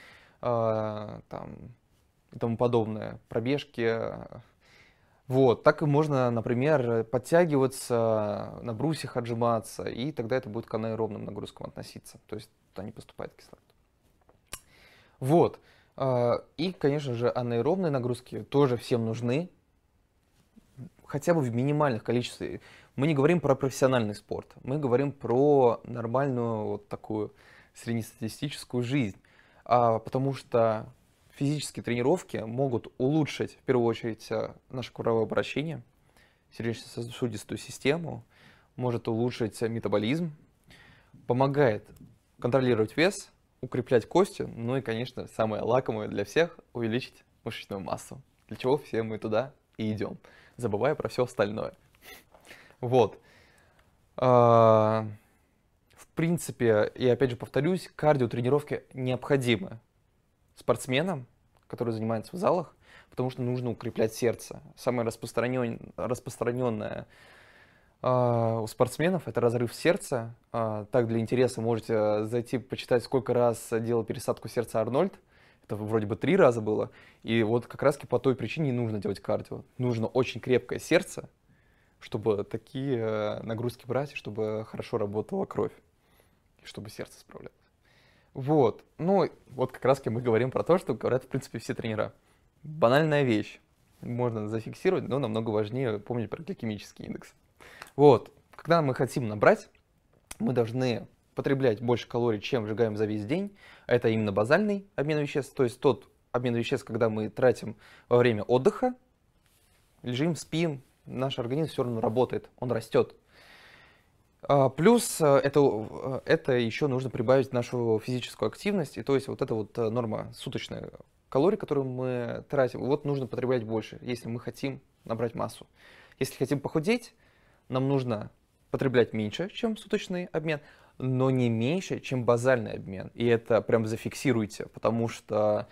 там, и тому подобное, пробежки, вот, так и можно, например, подтягиваться, на брусьях отжиматься, и тогда это будет к анаэробным нагрузкам относиться, то есть туда не поступает кислород. Вот, а, и, конечно же, анаэробные нагрузки тоже всем нужны, хотя бы в минимальных количествах. Мы не говорим про профессиональный спорт, мы говорим про нормальную вот такую среднестатистическую жизнь. А, потому что физические тренировки могут улучшить, в первую очередь, э, наше кровое обращение, сердечно-сосудистую систему, может улучшить метаболизм, помогает контролировать вес, укреплять кости, ну и, конечно, самое лакомое для всех – увеличить мышечную массу, для чего все мы туда и идем, забывая про все остальное. Вот. А, в принципе, и опять же повторюсь, тренировки необходимы спортсменам, которые занимаются в залах, потому что нужно укреплять сердце. Самое распространен... распространенное а, у спортсменов это разрыв сердца. А, так, для интереса можете а, зайти почитать, сколько раз делал пересадку сердца Арнольд. Это вроде бы три раза было. И вот как раз по той причине не нужно делать кардио. Нужно очень крепкое сердце, чтобы такие нагрузки брать, чтобы хорошо работала кровь, и чтобы сердце справлялось. Вот. Ну, вот как раз мы говорим про то, что говорят, в принципе, все тренера. Банальная вещь. Можно зафиксировать, но намного важнее помнить про гликемический индекс. Вот. Когда мы хотим набрать, мы должны потреблять больше калорий, чем сжигаем за весь день. Это именно базальный обмен веществ, то есть тот обмен веществ, когда мы тратим во время отдыха, лежим, спим, наш организм все равно работает, он растет. А, плюс э, это, э, это еще нужно прибавить нашу физическую активность, и то есть вот эта вот э, норма суточная калорий, которую мы тратим, вот нужно потреблять больше, если мы хотим набрать массу. Если хотим похудеть, нам нужно потреблять меньше, чем суточный обмен, но не меньше, чем базальный обмен. И это прям зафиксируйте, потому что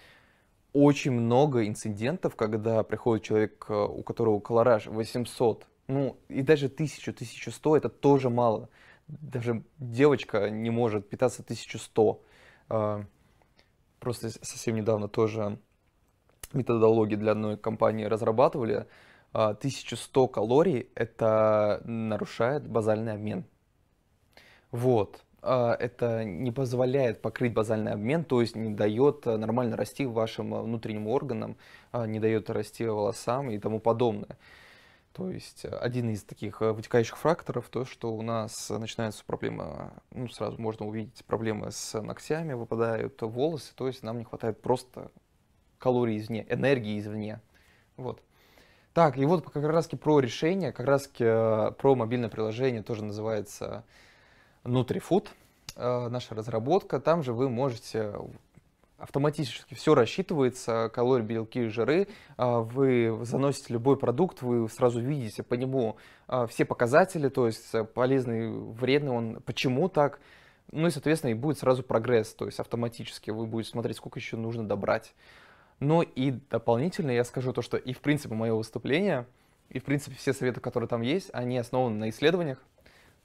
очень много инцидентов, когда приходит человек, у которого колораж 800 ну, и даже тысячу, тысячу сто это тоже мало. Даже девочка не может питаться тысячу сто. А, просто совсем недавно тоже методологии для одной компании разрабатывали. 1100 а, калорий это нарушает базальный обмен. Вот. А, это не позволяет покрыть базальный обмен, то есть не дает э, нормально расти вашим внутренним органам, не дает расти волосам и тому подобное. То есть э, один из таких э, вытекающих факторов, то, что у нас начинается проблема, ну, сразу можно увидеть проблемы с ногтями, выпадают волосы, то есть нам не хватает просто калорий извне, энергии извне. Вот. Так, и вот как раз про решение, как раз э, про мобильное приложение, тоже называется NutriFood, наша разработка. Там же вы можете автоматически все рассчитывается, калории, белки, жиры. А, вы заносите любой продукт, вы сразу видите по нему а, все показатели, то есть э, полезный, вредный он, почему так. Ну и, соответственно, и будет сразу прогресс, то есть автоматически вы будете смотреть, сколько еще нужно добрать. Но ну и дополнительно я скажу то, что и, в принципе, мое выступление, и, в принципе, все советы, которые там есть, они основаны на исследованиях.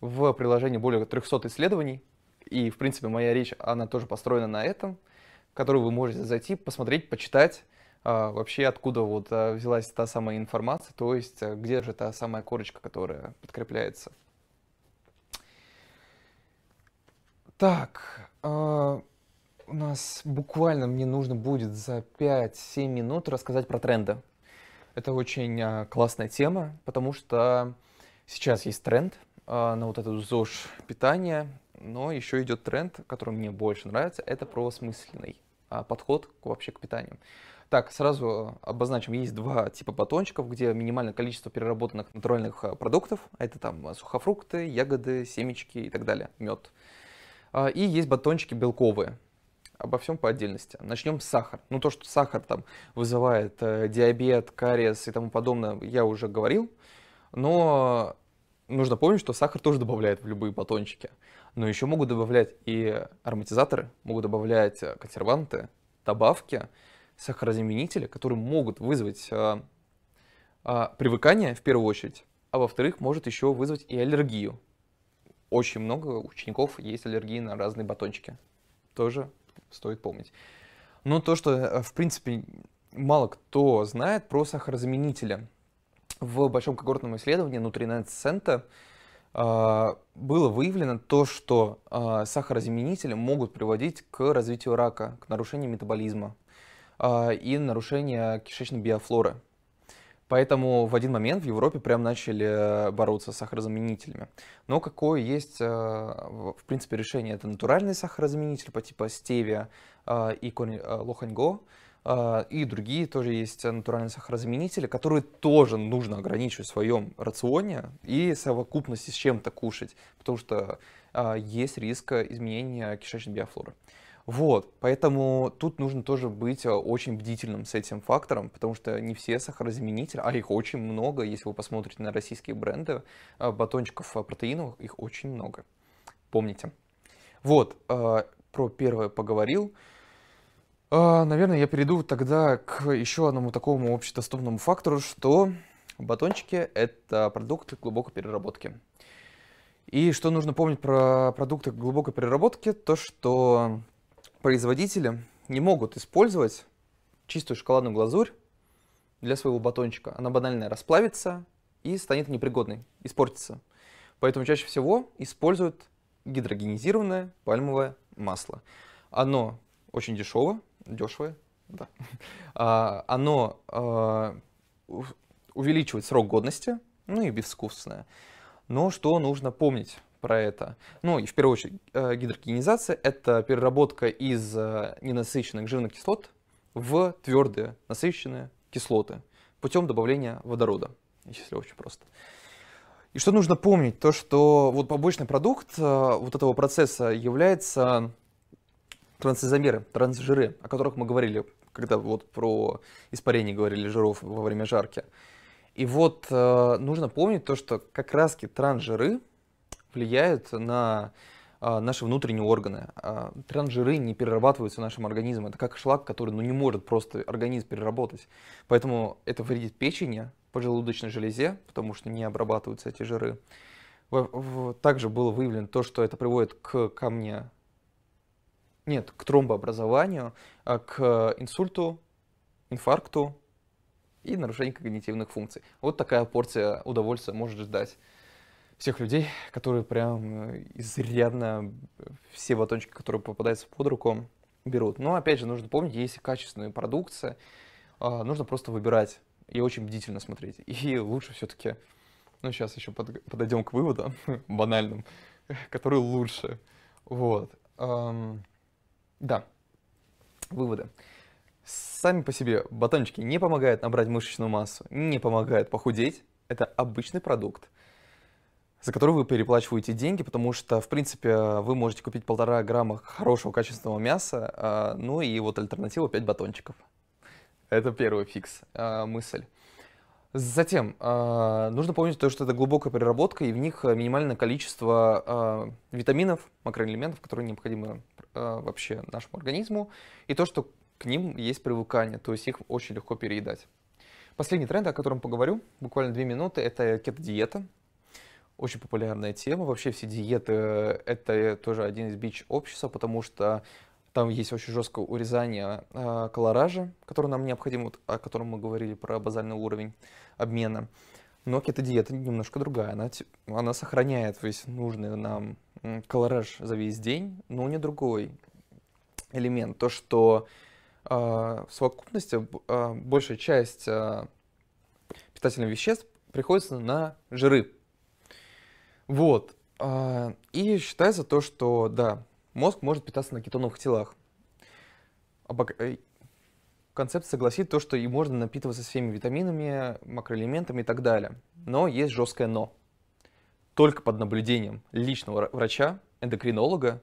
В приложении более 300 исследований, и, в принципе, моя речь, она тоже построена на этом – которую вы можете зайти, посмотреть, почитать, а, вообще откуда вот а, взялась та самая информация, то есть а, где же та самая корочка, которая подкрепляется. Так, у нас буквально мне нужно будет за 5-7 минут рассказать про тренды. Это очень классная тема, потому что сейчас есть тренд на вот эту ЗОЖ питание, но еще идет тренд, который мне больше нравится, это про осмысленный. А, подход вообще к питанию. Так, сразу э, обозначим, есть два типа батончиков, где минимальное количество переработанных натуральных э, продуктов. Это там э, сухофрукты, ягоды, семечки и так далее, мед. А, и есть батончики белковые. Обо всем по отдельности. Начнем с сахара. Ну, то, что сахар там вызывает диабет, кариес и тому подобное, я уже говорил. Но нужно помнить, что сахар тоже добавляет в любые батончики но еще могут добавлять и ароматизаторы, могут добавлять э, консерванты, добавки, сахарозаменители, которые могут вызвать а, а, привыкание в первую очередь, а во-вторых, может еще вызвать и аллергию. Очень много учеников есть аллергии на разные батончики. Тоже стоит помнить. Но то, что, в принципе, мало кто знает про сахарозаменители. В большом когортном исследовании внутри Center а, было выявлено то, что а, сахарозаменители могут приводить к развитию рака, к нарушению метаболизма а, и нарушению кишечной биофлоры. Поэтому в один момент в Европе прям начали э, бороться с сахарозаменителями. Но какое есть, э, в принципе, решение? Это натуральный сахарозаменитель по типу стевия э, и корень лоханьго – а, и другие тоже есть натуральные сахарозаменители, которые тоже нужно ограничивать в своем рационе и совокупности с чем-то кушать, потому что а, есть риск э, изменения кишечной биофлоры. Вот, поэтому тут нужно тоже быть э, очень бдительным с этим фактором, потому что не все сахарозаменители, а их очень много, если вы посмотрите на российские бренды э, батончиков протеиновых, их очень много. Помните. Вот, про первое поговорил. А, наверное, я перейду тогда к еще одному такому общедоступному фактору, что батончики — это продукты глубокой переработки. И что нужно помнить про продукты глубокой переработки, то что производители не могут использовать чистую шоколадную глазурь для своего батончика. Она банально расплавится и станет непригодной, испортится. Поэтому чаще всего используют гидрогенизированное пальмовое масло. Оно очень дешево, дешевое, да. [LAUGHS] А, оно а, увеличивает срок годности, ну и безвкусное. Но что нужно помнить про это? Ну и в первую очередь э, гидрогенизация – это переработка из э, ненасыщенных жирных кислот в твердые насыщенные кислоты путем добавления водорода, если очень просто. И что нужно помнить, то что вот побочный продукт э, вот этого процесса является трансизомеры, трансжиры, о которых мы говорили, когда вот про испарение говорили жиров во время жарки. И вот э, нужно помнить то, что как раз трансжиры влияют на э, наши внутренние органы. Э, трансжиры не перерабатываются в нашем организме, Это как шлак, который ну, не может просто организм переработать. Поэтому это вредит печени, поджелудочной железе, потому что не обрабатываются эти жиры. Также было выявлено то, что это приводит к камне нет, к тромбообразованию, а к э, инсульту, инфаркту и нарушению когнитивных функций. Вот такая порция удовольствия может ждать всех людей, которые прям э, изрядно э, все батончики, которые попадаются под руку, берут. Но опять же, нужно помнить, есть качественная продукция, а, нужно просто выбирать и очень бдительно смотреть. И лучше все-таки, ну сейчас еще под, подойдем к выводам [LAUGHS] банальным, который лучше. Вот. Да. Выводы. Сами по себе батончики не помогают набрать мышечную массу, не помогают похудеть. Это обычный продукт, за который вы переплачиваете деньги, потому что, в принципе, вы можете купить полтора грамма хорошего качественного мяса, а, ну и вот альтернатива 5 батончиков. Это первый фикс, а, мысль. Затем э, нужно помнить то, что это глубокая переработка, и в них э, минимальное количество э, витаминов, макроэлементов, которые необходимы э, вообще нашему организму, и то, что к ним есть привыкание, то есть их очень легко переедать. Последний тренд, о котором поговорю, буквально две минуты, это кето-диета. Очень популярная тема. Вообще все диеты э, — это тоже один из бич общества, потому что там есть очень жесткое урезание э, колоража, который нам необходим, вот, о котором мы говорили про базальный уровень обмена. Но кето-диета немножко другая. Она, она сохраняет весь нужный нам колораж за весь день, но у нее другой элемент. То, что э, в совокупности э, большая часть э, питательных веществ приходится на жиры. Вот. И считается то, что, да, мозг может питаться на кетоновых телах. Э, концепт согласит то, что и можно напитываться всеми витаминами, макроэлементами и так далее. Но есть жесткое «но». Только под наблюдением личного врача, эндокринолога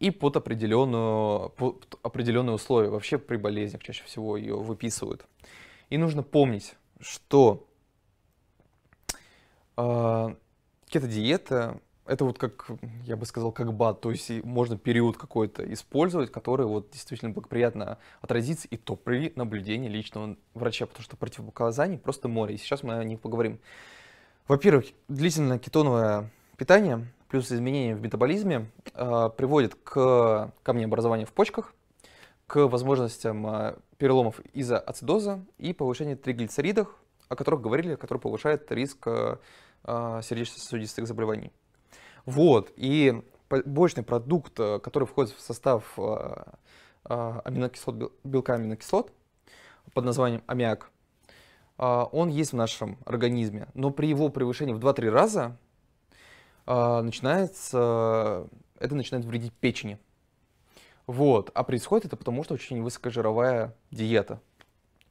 и под определенную, под определенные условия. Вообще при болезнях чаще всего ее выписывают. И нужно помнить, что э, кето-диета это вот как, я бы сказал, как бат, то есть можно период какой-то использовать, который вот действительно благоприятно отразится и то при наблюдении личного врача, потому что противопоказаний просто море, и сейчас мы о них поговорим. Во-первых, длительное кетоновое питание плюс изменения в метаболизме э, приводит к камнеобразованию в почках, к возможностям а, переломов из-за ацидоза и повышения триглицеридов, о которых говорили, которые повышают риск э, сердечно-сосудистых заболеваний. Вот, и побочный продукт, э, который входит в состав э, э, аминокислот, белка аминокислот под названием аммиак, он есть в нашем организме, но при его превышении в 2-3 раза начинается, это начинает вредить печени. Вот. А происходит это потому, что очень высокожировая диета.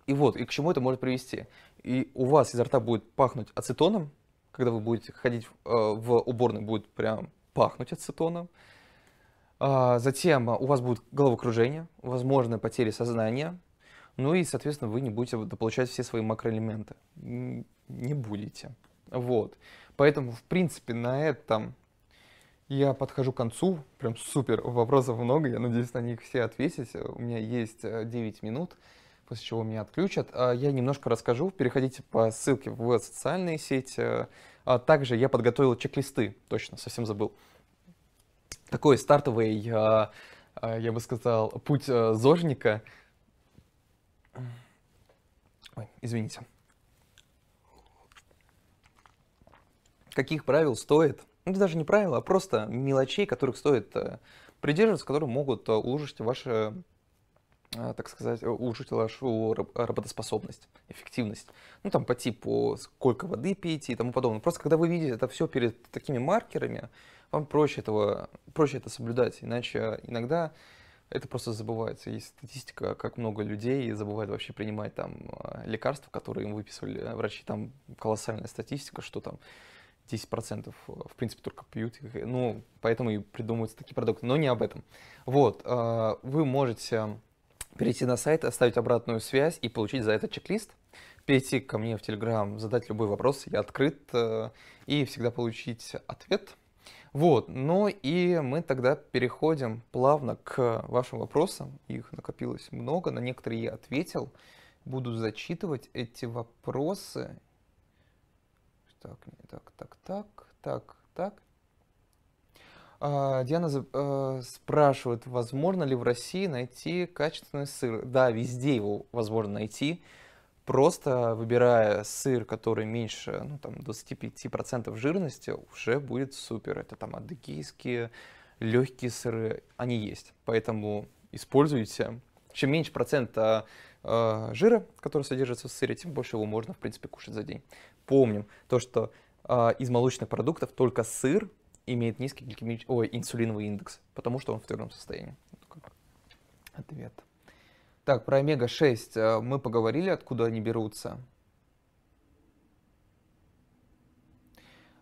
И вот, и к чему это может привести? И у вас изо рта будет пахнуть ацетоном, когда вы будете ходить э, в уборной, будет прям пахнуть ацетоном. А, затем э, у вас будет головокружение, возможная потеря сознания, ну и, соответственно, вы не будете получать все свои макроэлементы. Не будете. Вот. Поэтому, в принципе, на этом я подхожу к концу. Прям супер. Вопросов много. Я надеюсь на них все ответить. У меня есть 9 э, минут после чего меня отключат. А, я немножко расскажу, переходите по ссылке в социальные сети. А, также я подготовил чек-листы, точно, совсем забыл. Такой стартовый, а, я бы сказал, путь зожника. Ой, извините. Каких правил стоит, ну даже не правила, а просто мелочей, которых стоит э, придерживаться, которые могут э, улучшить ваше а, так сказать, улучшить вашу работоспособность, эффективность. Ну, там по типу, сколько воды пить и тому подобное. Просто когда вы видите это все перед такими маркерами, вам проще, этого, проще это соблюдать. Иначе а, иногда это просто забывается. Есть статистика, как много людей забывает вообще принимать там а, лекарства, которые им выписывали врачи. Там колоссальная статистика, что там 10% в принципе только пьют. Ну, поэтому и придумываются такие продукты, но не об этом. Вот, вы можете перейти на сайт, оставить обратную связь и получить за это чек-лист. Перейти ко мне в Телеграм, задать любой вопрос, я открыт, э, и всегда получить ответ. Вот, ну и мы тогда переходим плавно к вашим вопросам. Их накопилось много, на некоторые я ответил. Буду зачитывать эти вопросы. Так, так, так, так, так, так. А, Диана э, спрашивает, возможно ли в России найти качественный сыр? Да, везде его возможно найти, просто выбирая сыр, который меньше ну, там, 25% жирности, уже будет супер. Это там адыгейские, легкие сыры, они есть, поэтому используйте. Чем меньше процента э, а, жира, который содержится в сыре, тем больше его можно, в принципе, кушать за день. Помним то, что э, из молочных продуктов только сыр имеет низкий гликемич... Ой, инсулиновый индекс, потому что он в твердом состоянии. Ответ. Так, про омега-6 э, мы поговорили, откуда они берутся.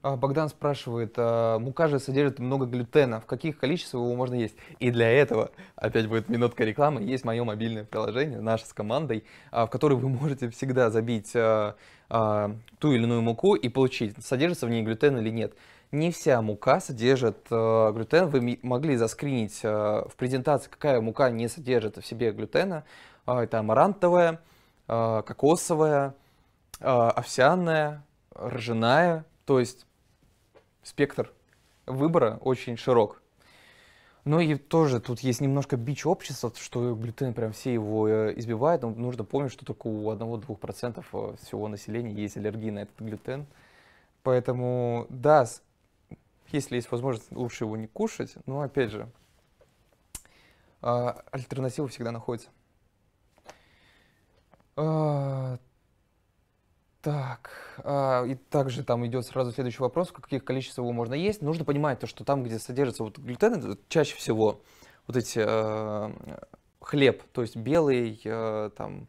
А, Богдан спрашивает, э, мука же содержит много глютена, в каких количествах его можно есть? И для этого, опять будет минутка рекламы, есть мое мобильное приложение, наше с командой, э, в которое вы можете всегда забить ту или иную муку и получить, содержится в ней глютен или нет не вся мука содержит э, глютен. Вы могли заскринить э, в презентации, какая мука не содержит в себе глютена. Э, это амарантовая, э, кокосовая, э, овсяная, ржаная. То есть спектр выбора очень широк. Ну и тоже тут есть немножко бич общества, что глютен прям все его э, избивает. Но ну, нужно помнить, что только у 1-2% э, всего населения есть аллергия на этот глютен. Поэтому, да, если есть возможность, лучше его не кушать. Но опять же, а, альтернатива всегда находится. А, так, а, и также там идет сразу следующий вопрос, каких количеств его можно есть. Нужно понимать то, что там, где содержится вот глютен, чаще всего вот эти э, хлеб, то есть белый э, там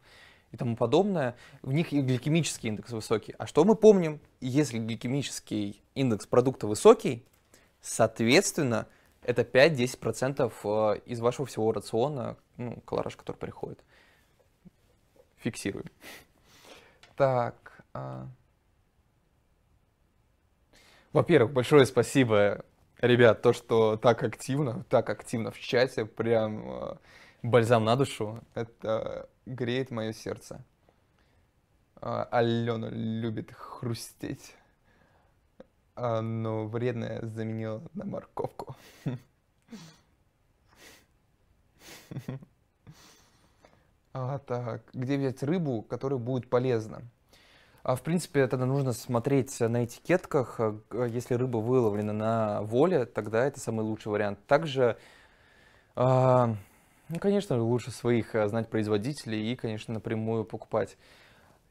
и тому подобное, в них и гликемический индекс высокий. А что мы помним, если гликемический индекс продукта высокий, Соответственно, это 5-10% э, из вашего всего рациона, ну, колораж, который приходит. Фиксируем. Так. А. Во-первых, большое спасибо, ребят, то, что так активно, так активно в чате, прям э, бальзам на душу. Это греет мое сердце. А, Алена любит хрустеть. А, но вредное заменила на морковку. [LAUGHS] А, так, где взять рыбу, которая будет полезна? А, в принципе, тогда нужно смотреть на этикетках. А, если рыба выловлена на воле, тогда это самый лучший вариант. Также, а, ну, конечно, лучше своих а, знать производителей и, конечно, напрямую покупать.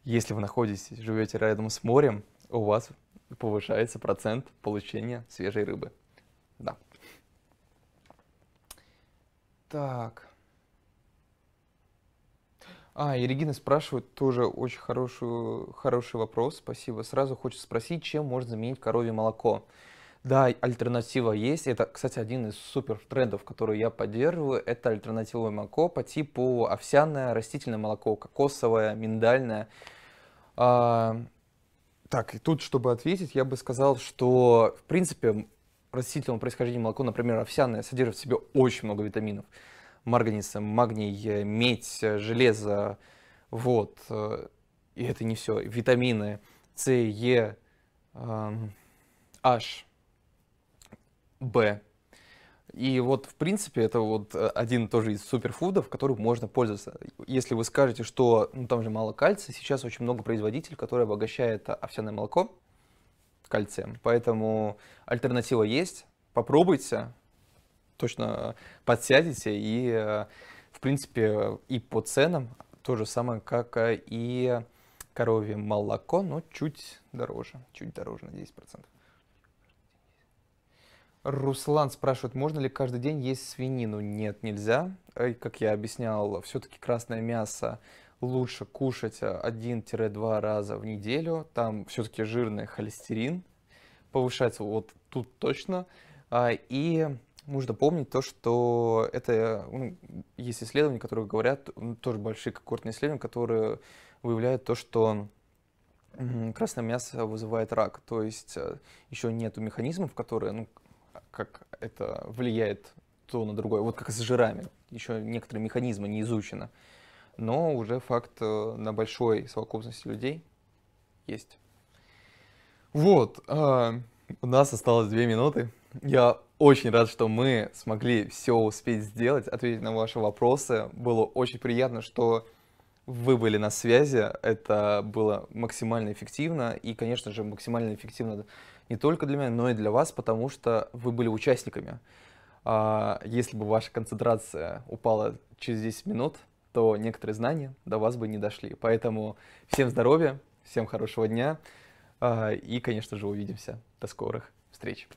Если вы находитесь, живете рядом с морем, у вас повышается процент получения свежей рыбы. Да. Так. А, и Регина спрашивает тоже очень хорошую, хороший вопрос, спасибо. Сразу хочется спросить, чем можно заменить коровье молоко? Да, альтернатива есть. Это, кстати, один из супер трендов, который я поддерживаю. Это альтернативное молоко по типу овсяное, растительное молоко, кокосовое, миндальное. А, так, и тут, чтобы ответить, я бы сказал, что, в принципе, растительного происхождения молоко, например, овсяное, содержит в себе очень много витаминов. Марганец, магний, медь, железо, вот. Э, и это не все. Витамины С, Е, H, эм, Б, и вот, в принципе, это вот э, один тоже из суперфудов, которым можно пользоваться. Если вы скажете, что ну, там же мало кальция, сейчас очень много производителей, которые обогащают овсяное молоко кальцием. Поэтому альтернатива есть. Попробуйте, точно подсядете. И, э, в принципе, и по ценам то же самое, как э, и коровье молоко, но чуть дороже. Чуть дороже на 10%. Руслан спрашивает, можно ли каждый день есть свинину? Нет, нельзя. Э, как я объяснял, все-таки красное мясо лучше кушать 1-2 э, раза в неделю. Там все-таки жирный холестерин повышается, вот тут точно. А, и нужно помнить то, что это ну, есть исследования, которые говорят, тоже большие когортные исследования, которые выявляют то, что красное мясо вызывает рак. То есть э, еще нет механизмов, которые ну, как это влияет то на другое. Вот как с жирами. Еще некоторые механизмы не изучены. Но уже факт э, на большой совокупности людей есть. Вот. А, у нас осталось две минуты. Я очень рад, что мы смогли все успеть сделать, ответить на ваши вопросы. Было очень приятно, что вы были на связи. Это было максимально эффективно. И, конечно же, максимально эффективно не только для меня, но и для вас, потому что вы были участниками. А, если бы ваша концентрация упала через 10 минут, то некоторые знания до вас бы не дошли. Поэтому всем здоровья, всем хорошего дня а, и, конечно же, увидимся. До скорых встреч!